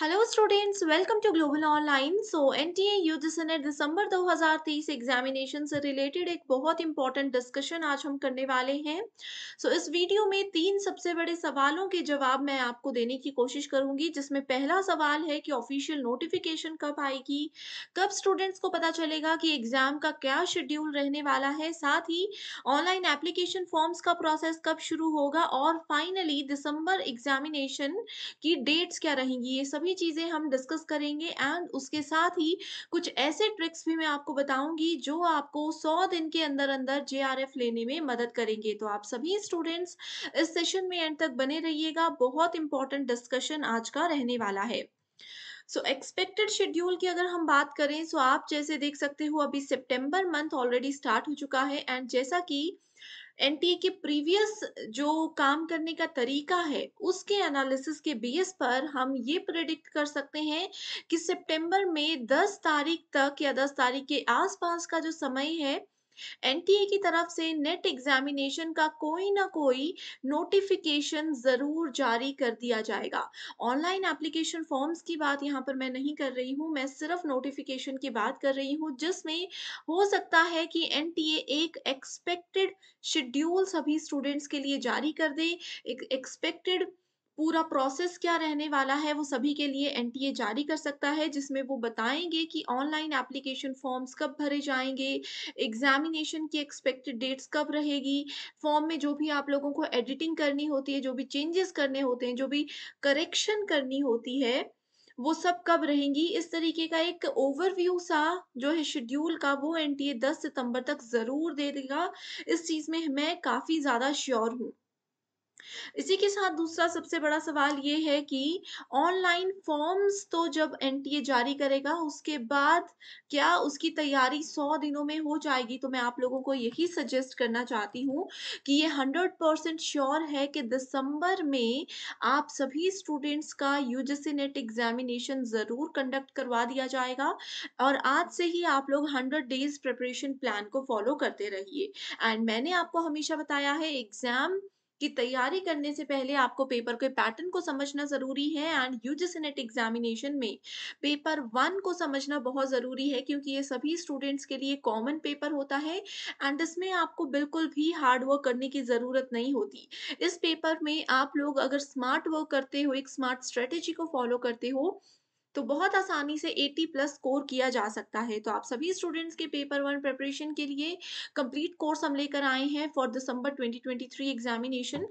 hello students welcome to global online so NTA UGC NET December 2023 examination से related एक बहुत important discussion आज हम करने वाले हैं सो so, इस वीडियो में तीन सबसे बड़े सवालों के जवाब मैं आपको देने की कोशिश करूंगी जिसमें पहला सवाल है कि ऑफिशियल नोटिफिकेशन कब आएगी कब स्टूडेंट्स को पता चलेगा कि एग्जाम का क्या शेड्यूल रहने वाला है साथ ही ऑनलाइन एप्लीकेशन फॉर्म्स का प्रोसेस कब शुरू होगा और फाइनली दिसंबर एग्जामिनेशन की डेट्स क्या रहेंगी ये सभी सभी चीज़ें हम डिस्कस करेंगे एंड उसके साथ ही कुछ ऐसे ट्रिक्स भी मैं आपको बताऊंगी जो आपको सौ दिन के अंदर अंदर जे लेने में मदद करेंगे तो आप सभी स्टूडेंट्स इस सेशन में एंड तक बने रहिएगा बहुत इंपॉर्टेंट डिस्कशन आज का रहने वाला है सो एक्सपेक्टेड शेड्यूल की अगर हम बात करें सो so आप जैसे देख सकते हो अभी सितंबर मंथ ऑलरेडी स्टार्ट हो चुका है एंड जैसा कि एनटीए के प्रीवियस जो काम करने का तरीका है उसके एनालिसिस के बेस पर हम ये प्रेडिक्ट कर सकते हैं कि सितंबर में 10 तारीख तक या 10 तारीख के आसपास का जो समय है एनटीए की तरफ से नेट एग्जामिनेशन का कोई ना कोई नोटिफिकेशन जरूर जारी कर दिया जाएगा ऑनलाइन एप्लीकेशन फॉर्म्स की बात यहाँ पर मैं नहीं कर रही हूँ मैं सिर्फ नोटिफिकेशन की बात कर रही हूँ जिसमें हो सकता है कि एन एक एक्सपेक्टेड शेड्यूल सभी स्टूडेंट्स के लिए जारी कर दे एक एक्सपेक्टेड पूरा प्रोसेस क्या रहने वाला है वो सभी के लिए एनटीए जारी कर सकता है जिसमें वो बताएंगे कि ऑनलाइन एप्लीकेशन फॉर्म्स कब भरे जाएंगे एग्जामिनेशन की एक्सपेक्टेड डेट्स कब रहेगी फॉर्म में जो भी आप लोगों को एडिटिंग करनी होती है जो भी चेंजेस करने होते हैं जो भी करेक्शन करनी होती है वो सब कब रहेंगी इस तरीके का एक ओवरव्यू सा जो है शेड्यूल का वो एनटीए 10 सितंबर तक ज़रूर दे देगा इस चीज़ में मैं काफ़ी ज़्यादा श्योर हूँ इसी के साथ दूसरा सबसे बड़ा सवाल ये है कि ऑनलाइन फॉर्म्स तो जब एनटीए जारी करेगा उसके बाद क्या उसकी तैयारी सौ दिनों में हो जाएगी तो मैं आप लोगों को यही सजेस्ट करना चाहती हूँ कि ये हंड्रेड परसेंट श्योर है कि दिसंबर में आप सभी स्टूडेंट्स का यूजीसी नेट एग्जामिनेशन ज़रूर कंडक्ट करवा दिया जाएगा और आज से ही आप लोग हंड्रेड डेज प्रिपरेशन प्लान को फॉलो करते रहिए एंड मैंने आपको हमेशा बताया है एग्ज़ाम कि तैयारी करने से पहले आपको पेपर के पैटर्न को समझना ज़रूरी है एंड यूजी नेट एग्जामिनेशन में पेपर वन को समझना बहुत ज़रूरी है क्योंकि ये सभी स्टूडेंट्स के लिए कॉमन पेपर होता है एंड इसमें आपको बिल्कुल भी हार्ड वर्क करने की ज़रूरत नहीं होती इस पेपर में आप लोग अगर स्मार्ट वर्क करते हो एक स्मार्ट स्ट्रेटेजी को फॉलो करते हो तो बहुत आसानी से 80 प्लस स्कोर किया जा सकता है तो आप सभी स्टूडेंट्स के पेपर वन प्रिपरेशन के लिए कंप्लीट कोर्स हम लेकर आए हैं फॉर दिसंबर 2023 एग्जामिनेशन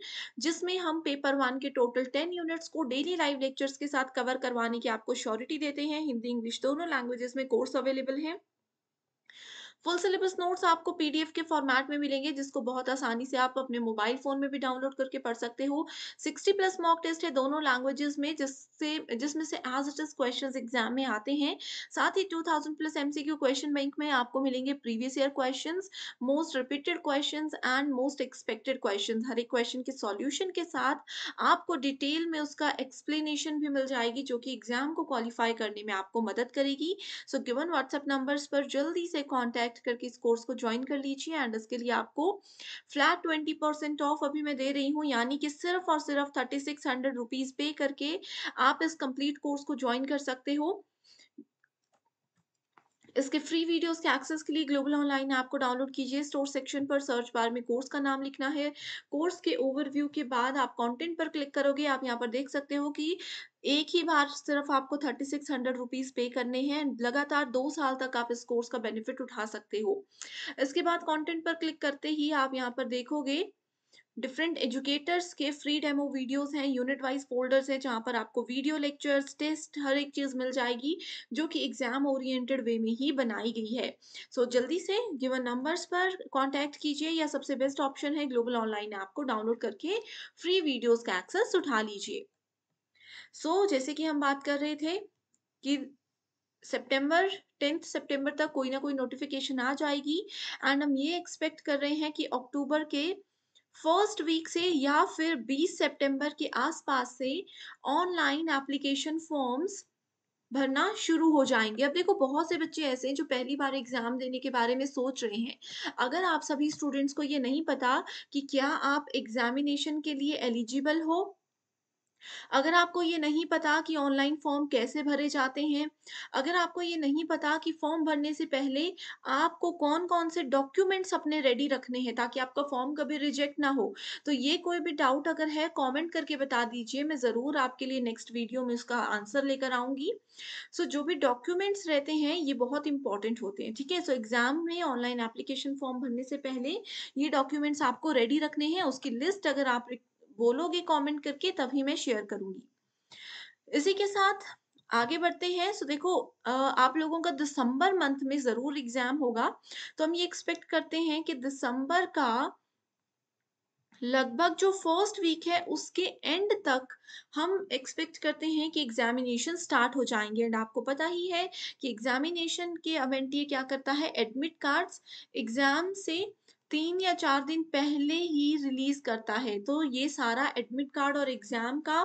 जिसमें हम पेपर वन के टोटल 10 यूनिट्स को डेली लाइव लेक्चर्स के साथ कवर करवाने की आपको श्योरिटी देते हैं हिंदी इंग्लिश दोनों लैंग्वेजेस में कोर्स अवेलेबल है फुल सिलेबस नोट्स आपको पीडीएफ के फॉर्मेट में मिलेंगे जिसको बहुत आसानी से आप अपने मोबाइल फोन में भी डाउनलोड करके पढ़ सकते हो 60 प्लस मॉक टेस्ट है दोनों लैंग्वेजेस में जिससे जिसमें से as it is question exam में आते हैं साथ ही 2000 प्लस एमसीक्यू क्वेश्चन बैंक में आपको मिलेंगे previous year question most repeated question and most expected question हर एक क्वेश्चन के सॉल्यूशन के साथ आपको डिटेल में उसका एक्सप्लेनेशन भी मिल जाएगी जो कि एग्जाम को क्वालिफाई करने में आपको मदद करेगी सो गिवन व्हाट्सएप नंबर्स पर जल्दी से कॉन्टैक्ट सेलेक्ट करके इस कोर्स को ज्वाइन कर लीजिए एंड इसके लिए आपको फ्लैट ट्वेंटी परसेंट ऑफ अभी मैं दे रही हूँ यानी कि सिर्फ और सिर्फ थर्टी सिक्स हंड्रेड रुपीज़ पे करके आप इस कंप्लीट कोर्स को ज्वाइन कर सकते हो इसके फ्री वीडियोस के एक्सेस के लिए ग्लोबल ऑनलाइन ऐप को डाउनलोड कीजिए स्टोर सेक्शन पर सर्च बार में कोर्स का नाम लिखना है कोर्स के ओवरव्यू के बाद आप कंटेंट पर क्लिक करोगे आप यहाँ पर देख सकते हो कि एक ही बार सिर्फ आपको थर्टी सिक्स हंड्रेड रुपीज़ पे करने हैं लगातार दो साल तक आप इस कोर्स का बेनिफिट उठा सकते हो इसके बाद कंटेंट पर क्लिक करते ही आप यहाँ पर देखोगे डिफरेंट एजुकेटर्स के फ्री डेमो वीडियोस हैं यूनिट वाइज फोल्डर्स हैं जहाँ पर आपको वीडियो लेक्चर्स टेस्ट हर एक चीज़ मिल जाएगी जो कि एग्ज़ाम ओरिएंटेड वे में ही बनाई गई है सो so, जल्दी से गिवन नंबर्स पर कांटेक्ट कीजिए या सबसे बेस्ट ऑप्शन है ग्लोबल ऑनलाइन ऐप को डाउनलोड करके फ्री वीडियोज़ का एक्सेस उठा लीजिए सो so, जैसे कि हम बात कर रहे थे कि सेप्टेम्बर टेंथ सेप्टेम्बर तक कोई ना कोई नोटिफिकेशन आ जाएगी एंड हम ये एक्सपेक्ट कर रहे हैं कि अक्टूबर के फर्स्ट वीक से या फिर 20 सितंबर के आसपास से ऑनलाइन एप्लीकेशन फॉर्म्स भरना शुरू हो जाएंगे अब देखो बहुत से बच्चे ऐसे हैं जो पहली बार एग्ज़ाम देने के बारे में सोच रहे हैं अगर आप सभी स्टूडेंट्स को ये नहीं पता कि क्या आप एग्ज़ामिनेशन के लिए एलिजिबल हो अगर आपको ये नहीं पता कि ऑनलाइन फॉर्म कैसे भरे जाते हैं अगर आपको ये नहीं पता कि फॉर्म भरने से पहले आपको कौन कौन से डॉक्यूमेंट्स अपने रेडी रखने हैं ताकि आपका फॉर्म कभी रिजेक्ट ना हो तो ये कोई भी डाउट अगर है कॉमेंट करके बता दीजिए मैं ज़रूर आपके लिए नेक्स्ट वीडियो में उसका आंसर लेकर आऊँगी सो so, जो भी डॉक्यूमेंट्स रहते हैं ये बहुत इंपॉर्टेंट होते हैं ठीक है सो एग्ज़ाम में ऑनलाइन एप्लीकेशन फॉर्म भरने से पहले ये डॉक्यूमेंट्स आपको रेडी रखने हैं उसकी लिस्ट अगर आप बोलोगे कमेंट करके तभी मैं शेयर करूंगी इसी के साथ आगे बढ़ते हैं सो देखो आप लोगों का दिसंबर मंथ में जरूर एग्जाम होगा तो हम ये एक्सपेक्ट करते हैं कि दिसंबर का लगभग जो फर्स्ट वीक है उसके एंड तक हम एक्सपेक्ट करते हैं कि एग्जामिनेशन स्टार्ट हो जाएंगे एंड आपको पता ही है कि एग्जामिनेशन के अवेंटी क्या करता है एडमिट कार्ड्स एग्जाम से तीन या चार दिन पहले ही रिलीज करता है तो ये सारा एडमिट कार्ड और एग्जाम का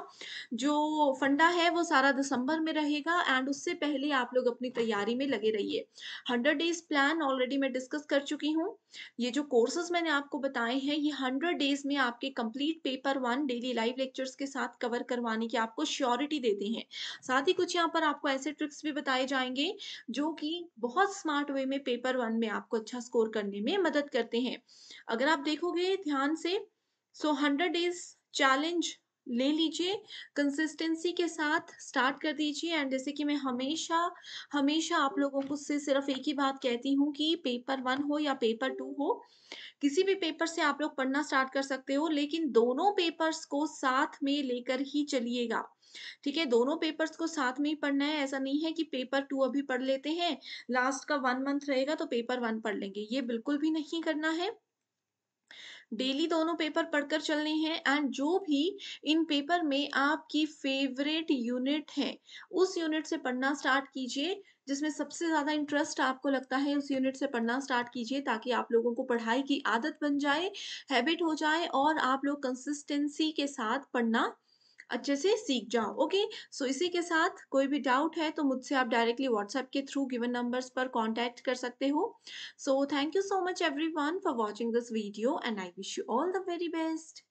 जो फंडा है वो सारा दिसंबर में रहेगा एंड उससे पहले आप लोग अपनी तैयारी में लगे रहिए हंड्रेड डेज प्लान ऑलरेडी मैं डिस्कस कर चुकी हूँ ये जो कोर्सेज मैंने आपको बताए हैं ये हंड्रेड डेज में आपके complete paper one daily live lectures के साथ कवर करवाने की आपको श्योरिटी देते हैं साथ ही कुछ यहाँ पर आपको ऐसे ट्रिक्स भी बताए जाएंगे जो कि बहुत स्मार्ट वे में पेपर वन में आपको अच्छा स्कोर करने में मदद करते हैं अगर आप देखोगे ध्यान से सो हंड्रेड डेज चैलेंज ले लीजिए कंसिस्टेंसी के साथ स्टार्ट कर दीजिए एंड जैसे कि मैं हमेशा हमेशा आप लोगों को से सिर्फ एक ही बात कहती हूँ कि पेपर वन हो या पेपर टू हो किसी भी पेपर से आप लोग पढ़ना स्टार्ट कर सकते हो लेकिन दोनों पेपर्स को साथ में लेकर ही चलिएगा ठीक है दोनों पेपर्स को साथ में ही पढ़ना है ऐसा नहीं है कि पेपर टू अभी पढ़ लेते हैं लास्ट का वन मंथ रहेगा तो पेपर वन पढ़ लेंगे ये बिल्कुल भी नहीं करना है डेली दोनों पेपर पढ़कर चलने हैं एंड जो भी इन पेपर में आपकी फेवरेट यूनिट है उस यूनिट से पढ़ना स्टार्ट कीजिए जिसमें सबसे ज़्यादा इंटरेस्ट आपको लगता है उस यूनिट से पढ़ना स्टार्ट कीजिए ताकि आप लोगों को पढ़ाई की आदत बन जाए हैबिट हो जाए और आप लोग कंसिस्टेंसी के साथ पढ़ना अच्छे से सीख जाओ ओके सो इसी के साथ कोई भी डाउट है तो मुझसे आप डायरेक्टली व्हाट्सएप के थ्रू गिवन नंबर्स पर कांटेक्ट कर सकते हो so thank you so much everyone for watching this video and I wish you all the very best